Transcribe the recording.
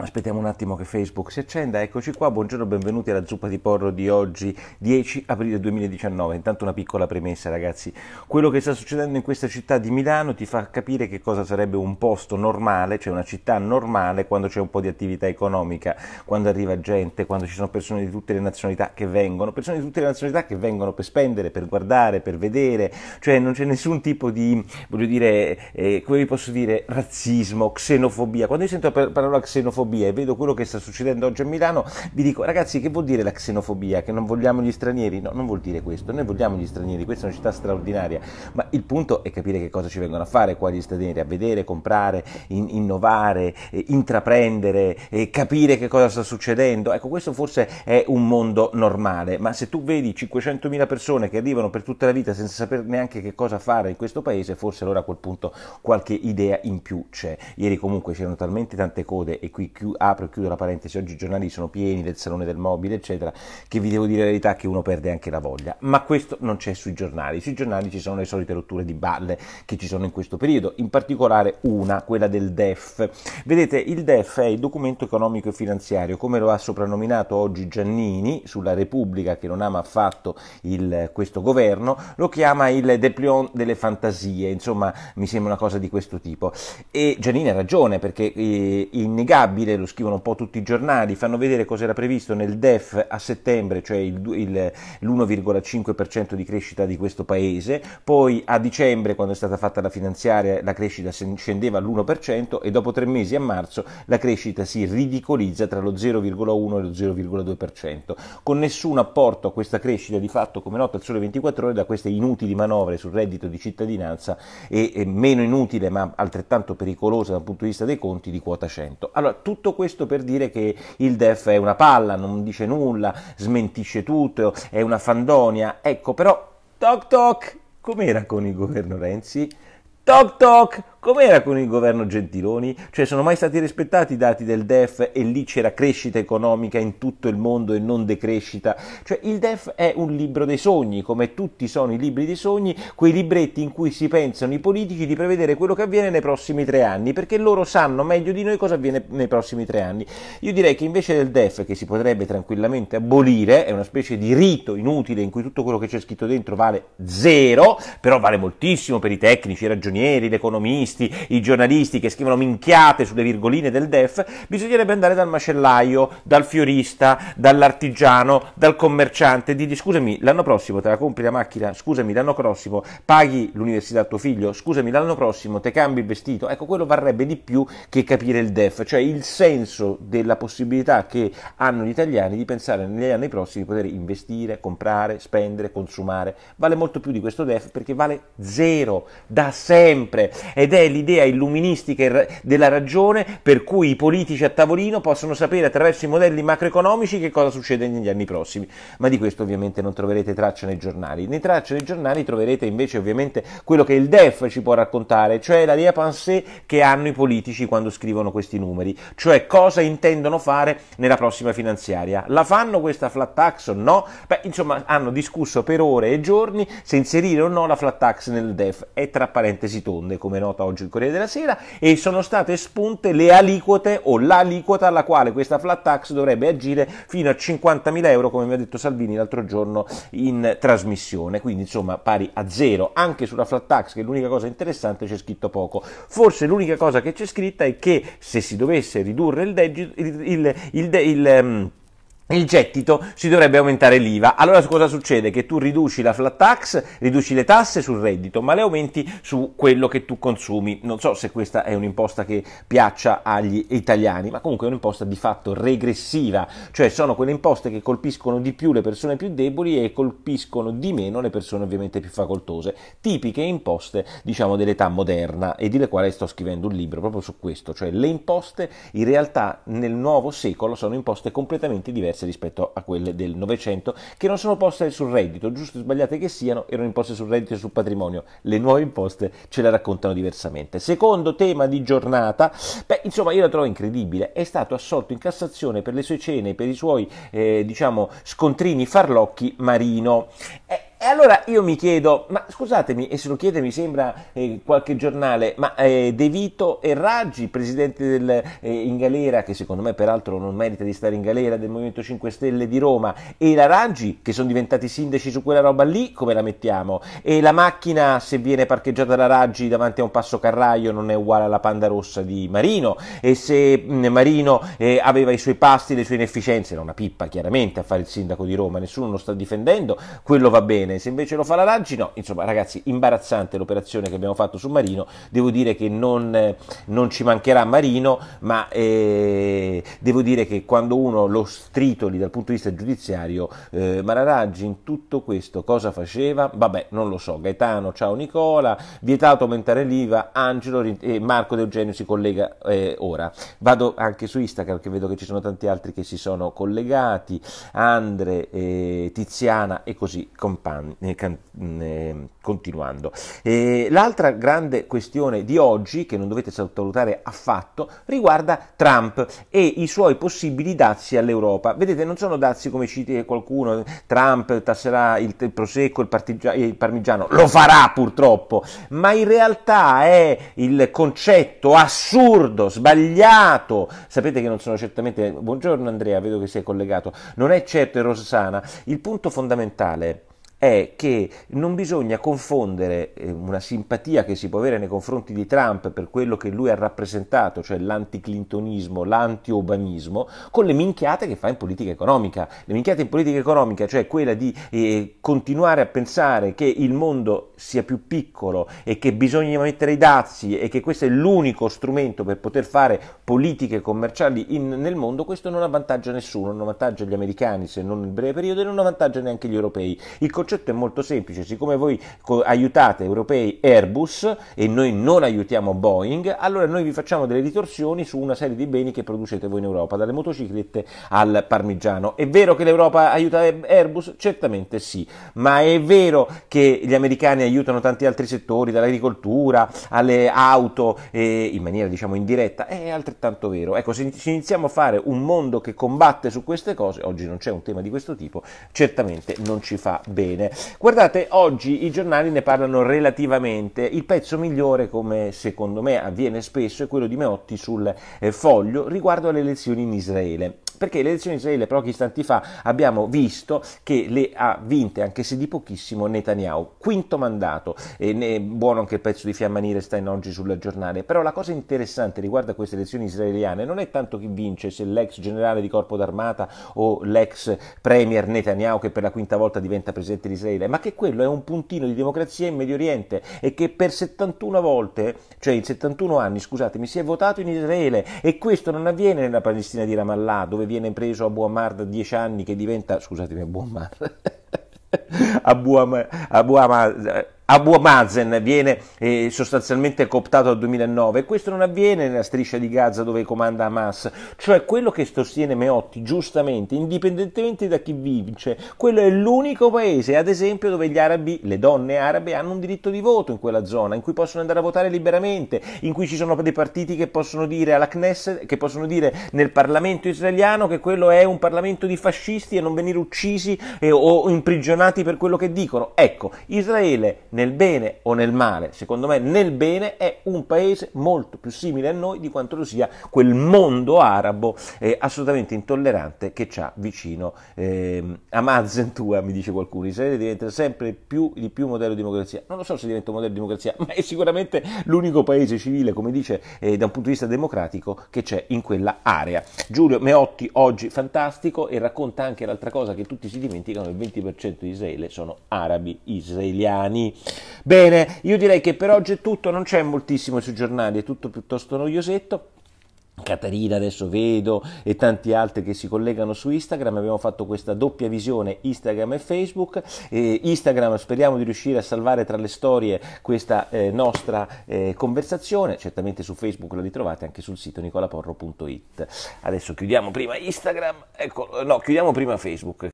Aspettiamo un attimo che Facebook si accenda, eccoci qua, buongiorno, benvenuti alla zuppa di porro di oggi, 10 aprile 2019. Intanto una piccola premessa ragazzi, quello che sta succedendo in questa città di Milano ti fa capire che cosa sarebbe un posto normale, cioè una città normale quando c'è un po' di attività economica, quando arriva gente, quando ci sono persone di tutte le nazionalità che vengono, persone di tutte le nazionalità che vengono per spendere, per guardare, per vedere, cioè non c'è nessun tipo di, voglio dire, eh, come vi posso dire, razzismo, xenofobia. Quando io sento la parola xenofobia, xenofobia e vedo quello che sta succedendo oggi a Milano, vi dico ragazzi che vuol dire la xenofobia? Che non vogliamo gli stranieri? No, non vuol dire questo, noi vogliamo gli stranieri, questa è una città straordinaria, ma il punto è capire che cosa ci vengono a fare qua gli stranieri, a vedere, comprare, in, innovare, eh, intraprendere, eh, capire che cosa sta succedendo. Ecco, questo forse è un mondo normale, ma se tu vedi 500.000 persone che arrivano per tutta la vita senza sapere neanche che cosa fare in questo paese, forse allora a quel punto qualche idea in più c'è. Ieri comunque c'erano talmente tante code e qui apro e chiudo la parentesi, oggi i giornali sono pieni del salone del mobile, eccetera, che vi devo dire la verità che uno perde anche la voglia, ma questo non c'è sui giornali, sui giornali ci sono le solite rotture di balle che ci sono in questo periodo, in particolare una, quella del DEF. Vedete, il DEF è il documento economico e finanziario, come lo ha soprannominato oggi Giannini sulla Repubblica che non ama affatto il, questo governo, lo chiama il deplion delle fantasie, insomma mi sembra una cosa di questo tipo. E Giannini ha ragione perché è eh, innegabile aprile, lo scrivono un po' tutti i giornali, fanno vedere cosa era previsto nel DEF a settembre, cioè l'1,5% di crescita di questo paese, poi a dicembre quando è stata fatta la finanziaria la crescita scendeva all'1% e dopo tre mesi a marzo la crescita si ridicolizza tra lo 0,1 e lo 0,2%, con nessun apporto a questa crescita di fatto come nota al sole 24 ore da queste inutili manovre sul reddito di cittadinanza e, e meno inutile ma altrettanto pericolosa dal punto di vista dei conti di quota 100. Allora, tutto questo per dire che il DEF è una palla, non dice nulla, smentisce tutto, è una fandonia. Ecco, però, toc toc, com'era con il governo Renzi? Toc toc, Com'era con il governo Gentiloni? Cioè sono mai stati rispettati i dati del DEF e lì c'era crescita economica in tutto il mondo e non decrescita? Cioè il DEF è un libro dei sogni, come tutti sono i libri dei sogni, quei libretti in cui si pensano i politici di prevedere quello che avviene nei prossimi tre anni, perché loro sanno meglio di noi cosa avviene nei prossimi tre anni. Io direi che invece del DEF, che si potrebbe tranquillamente abolire, è una specie di rito inutile in cui tutto quello che c'è scritto dentro vale zero, però vale moltissimo per i tecnici, i ragionieri, l'economista, economisti, i giornalisti che scrivono minchiate sulle virgoline del DEF, bisognerebbe andare dal macellaio, dal fiorista, dall'artigiano, dal commerciante, dirgli scusami, l'anno prossimo te la compri la macchina, scusami, l'anno prossimo paghi l'università a tuo figlio, scusami, l'anno prossimo te cambi il vestito. Ecco, quello varrebbe di più che capire il DEF, cioè il senso della possibilità che hanno gli italiani di pensare negli anni prossimi di poter investire, comprare, spendere, consumare. Vale molto più di questo DEF perché vale zero da sempre ed è è l'idea illuministica della ragione per cui i politici a tavolino possono sapere attraverso i modelli macroeconomici che cosa succede negli anni prossimi. Ma di questo ovviamente non troverete traccia nei giornali. Nei tracce dei giornali troverete invece ovviamente quello che il DEF ci può raccontare, cioè la lia pensée che hanno i politici quando scrivono questi numeri, cioè cosa intendono fare nella prossima finanziaria. La fanno questa flat tax o no? Beh, insomma, hanno discusso per ore e giorni se inserire o no la flat tax nel DEF. È tra parentesi tonde, come nota oggi il Corriere della Sera, e sono state spunte le aliquote o l'aliquota alla quale questa flat tax dovrebbe agire fino a 50.000 euro, come mi ha detto Salvini l'altro giorno in trasmissione, quindi insomma pari a zero. Anche sulla flat tax, che è l'unica cosa interessante, c'è scritto poco. Forse l'unica cosa che c'è scritta è che se si dovesse ridurre il, debito, il, il, il, il ehm, il gettito si dovrebbe aumentare l'IVA. Allora cosa succede? Che tu riduci la flat tax, riduci le tasse sul reddito, ma le aumenti su quello che tu consumi. Non so se questa è un'imposta che piaccia agli italiani, ma comunque è un'imposta di fatto regressiva, cioè sono quelle imposte che colpiscono di più le persone più deboli e colpiscono di meno le persone ovviamente più facoltose, tipiche imposte diciamo dell'età moderna e di le quali sto scrivendo un libro proprio su questo, cioè le imposte in realtà nel nuovo secolo sono imposte completamente diverse diverse rispetto a quelle del Novecento, che non sono poste sul reddito, giusto o sbagliate che siano, erano imposte sul reddito e sul patrimonio. Le nuove imposte ce la raccontano diversamente. Secondo tema di giornata, beh, insomma, io la trovo incredibile. È stato assolto in Cassazione per le sue cene, per i suoi, eh, diciamo, scontrini farlocchi Marino. Eh, allora io mi chiedo, ma scusatemi, e se lo chiede mi sembra eh, qualche giornale, ma eh, De Vito e Raggi, presidente del, eh, in galera, che secondo me peraltro non merita di stare in galera, del Movimento 5 Stelle di Roma, e la Raggi, che sono diventati sindaci su quella roba lì, come la mettiamo? E la macchina, se viene parcheggiata la Raggi davanti a un passo carraio, non è uguale alla panda rossa di Marino, e se mh, mm, Marino eh, aveva i suoi pasti, le sue inefficienze, era una pippa chiaramente a fare il sindaco di Roma, nessuno lo sta difendendo, quello va bene se invece lo fa la Raggi, no, insomma ragazzi imbarazzante l'operazione che abbiamo fatto su Marino, devo dire che non, eh, non ci mancherà Marino, ma eh, devo dire che quando uno lo stritoli dal punto di vista giudiziario, eh, Mararaggi in tutto questo cosa faceva? Vabbè, non lo so, Gaetano, ciao Nicola, vietato aumentare l'IVA, Angelo e eh, Marco De Eugenio si collega eh, ora. Vado anche su Instagram che vedo che ci sono tanti altri che si sono collegati, Andre, eh, Tiziana e così compagni. Eh, eh, continuando. l'altra grande questione di oggi, che non dovete sottovalutare affatto, riguarda Trump e i suoi possibili dazi all'Europa. Vedete, non sono dazi come ci dice qualcuno, Trump tasserà il, il prosecco, il, il parmigiano, lo farà purtroppo, ma in realtà è il concetto assurdo, sbagliato. Sapete che non sono certamente... Buongiorno Andrea, vedo che sei collegato. Non è certo Rosana. Il punto fondamentale è che non bisogna confondere eh, una simpatia che si può avere nei confronti di Trump per quello che lui ha rappresentato, cioè l'anticlintonismo, l'anti-obanismo, con le minchiate che fa in politica economica. Le minchiate in politica economica, cioè quella di eh, continuare a pensare che il mondo sia più piccolo e che bisogna mettere i dazi e che questo è l'unico strumento per poter fare politiche commerciali in, nel mondo, questo non avvantaggia nessuno, non avvantaggia gli americani se non nel breve periodo e non avvantaggia neanche gli europei. Il concetto è molto semplice, siccome voi aiutate europei Airbus e noi non aiutiamo Boeing, allora noi vi facciamo delle ritorsioni su una serie di beni che producete voi in Europa, dalle motociclette al parmigiano. È vero che l'Europa aiuta Airbus? Certamente sì, ma è vero che gli americani aiutano tanti altri settori, dall'agricoltura alle auto, eh, in maniera diciamo indiretta, è altrettanto vero. Ecco, se iniziamo a fare un mondo che combatte su queste cose, oggi non c'è un tema di questo tipo, certamente non ci fa bene bene. Guardate, oggi i giornali ne parlano relativamente. Il pezzo migliore, come secondo me avviene spesso, è quello di Meotti sul eh, foglio riguardo alle elezioni in Israele perché le elezioni israele pochi istanti fa abbiamo visto che le ha vinte, anche se di pochissimo, Netanyahu. Quinto mandato, e ne è buono anche il pezzo di Fiamma Nirestein oggi sul giornale, però la cosa interessante riguardo a queste elezioni israeliane non è tanto chi vince, se l'ex generale di corpo d'armata o l'ex premier Netanyahu che per la quinta volta diventa presidente di Israele, ma che quello è un puntino di democrazia in Medio Oriente e che per 71 volte, cioè in 71 anni, scusatemi, si è votato in Israele e questo non avviene nella Palestina di Ramallah, dove viene preso a Buamar 10 anni, che diventa, scusatemi, a Buamar, a Buamar, a Buamar eh, Abu Mazen viene eh, sostanzialmente cooptato al 2009 e questo non avviene nella striscia di Gaza dove comanda Hamas, cioè quello che sostiene Meotti giustamente, indipendentemente da chi vince, quello è l'unico paese ad esempio dove gli arabi, le donne arabe hanno un diritto di voto in quella zona, in cui possono andare a votare liberamente, in cui ci sono dei partiti che possono dire alla Knesset, che possono dire nel Parlamento israeliano che quello è un Parlamento di fascisti e non venire uccisi eh, o imprigionati per quello che dicono. Ecco, Israele nel bene o nel male, secondo me nel bene è un paese molto più simile a noi di quanto lo sia quel mondo arabo eh, assolutamente intollerante che c'ha vicino eh, a Mazentua, mi dice qualcuno, Israele diventa sempre più, di più modello di democrazia, non lo so se diventa un modello di democrazia, ma è sicuramente l'unico paese civile, come dice, eh, da un punto di vista democratico che c'è in quella area. Giulio Meotti oggi fantastico e racconta anche l'altra cosa che tutti si dimenticano, il 20% di Israele sono arabi israeliani. Bene, io direi che per oggi è tutto, non c'è moltissimo sui giornali, è tutto piuttosto noiosetto. Caterina adesso vedo e tanti altri che si collegano su Instagram, abbiamo fatto questa doppia visione Instagram e Facebook, e Instagram speriamo di riuscire a salvare tra le storie questa eh, nostra eh, conversazione, certamente su Facebook la ritrovate anche sul sito nicolaporro.it. Adesso chiudiamo prima Instagram, ecco, no, chiudiamo prima Facebook.